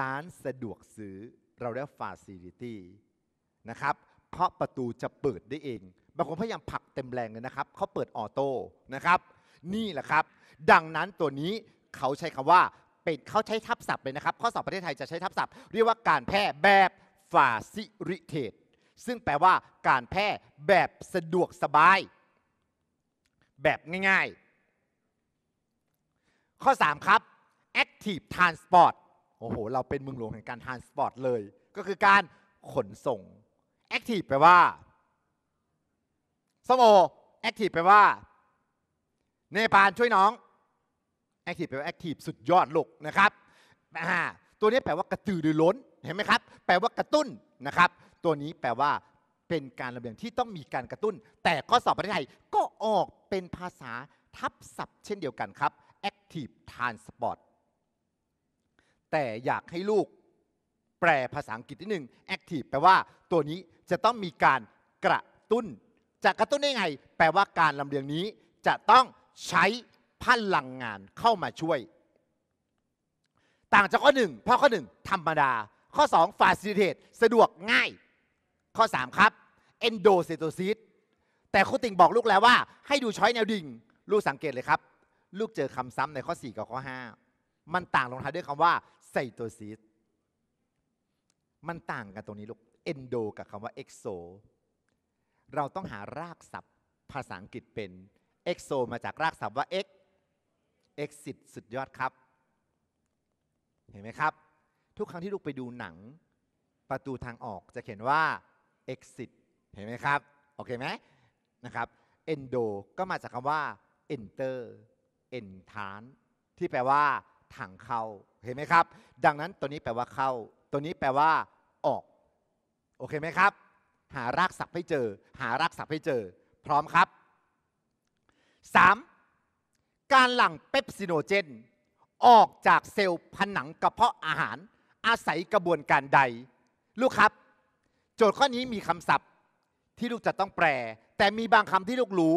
ร้านสะดวกซื้อเราเรียกฟาซิลิตี้นะครับ เพราะประตูจะเปิดได้เอง บางคนพยายามผลักเต็มแรงเลยนะครับเขาเปิดออโต้นะครับ นี่แหละครับดังนั้นตัวนี้เขาใช้คำว่าเป็นเขาใช้ทับศัพท์เลยนะครับ ข้อสอบประเทศไทยจะใช้ทับศัพท์เรียกว่าการแพร่แบบฟาซิริเทตซึ่งแปลว่าการแพร่แบบสะดวกสบาย แบบง่ายๆ ข้อ 3 ครับ active transport โอ้โห เราเป็นเมืองหลวงแห่งการทานสปอร์ตเลย ก็คือการขนส่งแอคทีฟแปลว่า สมโอแอคทีฟแปลว่า เนปาลช่วยน้องแอคทีฟแปลว่าแอคทีฟสุดยอดลูกนะครับ ตัวนี้แปลว่ากระตือรือร้น เห็นไหมครับ แปลว่ากระตุ้นนะครับ ตัวนี้แปลว่าเป็นการระเบียงที่ต้องมีการกระตุ้น แต่ข้อสอบประเทศไทยก็ออกเป็นภาษาทับศัพท์ เช่นเดียวกันครับ Active Transport แต่อยากให้ลูกแปลภาษาอังกฤษนิดนึ่ง active แปลว่าตัวนี้จะต้องมีการกระตุ้น จะกระตุ้นได้ไง แปลว่าการลำเลียงนี้จะต้องใช้พลังงานเข้ามาช่วย ต่างจากข้อหนึ่งเพราะข้อหนึ่งธรรมดา ข้อ 2 facilitate สะดวกง่าย ข้อ 3 ครับ endocytosis แต่ครูติ่งบอกลูกแล้วว่า ให้ดูช้อยแนวดิ่งลูกสังเกตเลยครับ ลูกเจอคำซ้ำในข้อ 4 กับข้อ 5 มันต่างลงท้ายด้วยคำว่าใซโตซิสมันต่างกันตรงนี้ลูกเอนโดกับคำว่าเอ็กโซเราต้องหารากศัพท์ ภาษาอังกฤษเป็นเอ็กโซมาจากรากศัพท์ว่าเอ็กเอ็กซิสสุดยอดครับ เห็นไหมครับ ทุกครั้งที่ลูกไปดูหนัง ประตูทางออกจะเขียนว่า exit เห็นไหมครับ โอเคไหมนะครับ endo ก็มาจากคำว่า enter entrance ที่แปลว่าถังเข้าเห็นไหมครับดังนั้นตัวนี้แปลว่าเข้า ตัวนี้แปลว่าออก โอเคไหมครับ หารากศัพท์ให้เจอ หารากศัพท์ให้เจอ พร้อมครับ 3. การหลั่งเปปซิโนเจน ออกจากเซลล์ผนังกระเพาะอาหารอาศัยกระบวนการใด ลูกครับ โจทย์ข้อนี้มีคำศัพท์ที่ลูกจะต้องแปล แต่มีบางคำที่ลูกรู้